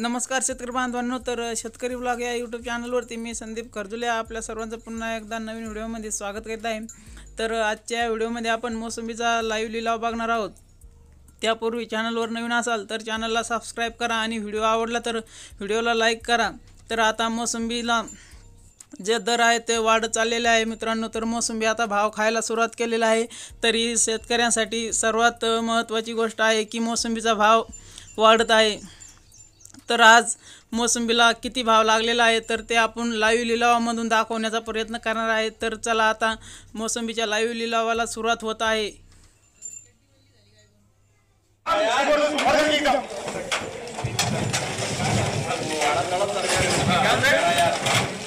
नमस्कार शेतकरी बांधवांनो तर शेतकरी ब्लॉग या यूट्यूब चॅनलवरती मी संदीप खरजुले आपल्या सर्वांचं पुन्हा एकदा नवीन व्हिडिओमध्ये स्वागत करीत आहे तर आजच्या व्हिडिओमध्ये आपण मोसंबीचा लाईव्ह लिलाव बघणार आहोत त्यापूर्वी चॅनलवर नवीन असाल तर चॅनलला सबस्क्राईब करा आणि व्हिडिओ आवडला तर व्हिडिओला लाईक करा तर आता मोसंबीला जे दर आहे ते वाढत चाललेले आहे मित्रांनो तर मोसंबी आता भाव खायला सुरुवात केलेला आहे तरी शेतकऱ्यांसाठी सर्वात महत्त्वाची गोष्ट आहे की मोसंबीचा भाव वाढत आहे तर आज मोसंबीला किती भाव लागलेला आहे तर ते आपण लाईव्ह लिलावामधून दाखवण्याचा प्रयत्न करणार आहे तर चला आता मोसंबीच्या लाईव्ह लिलावाला सुरुवात होत आहे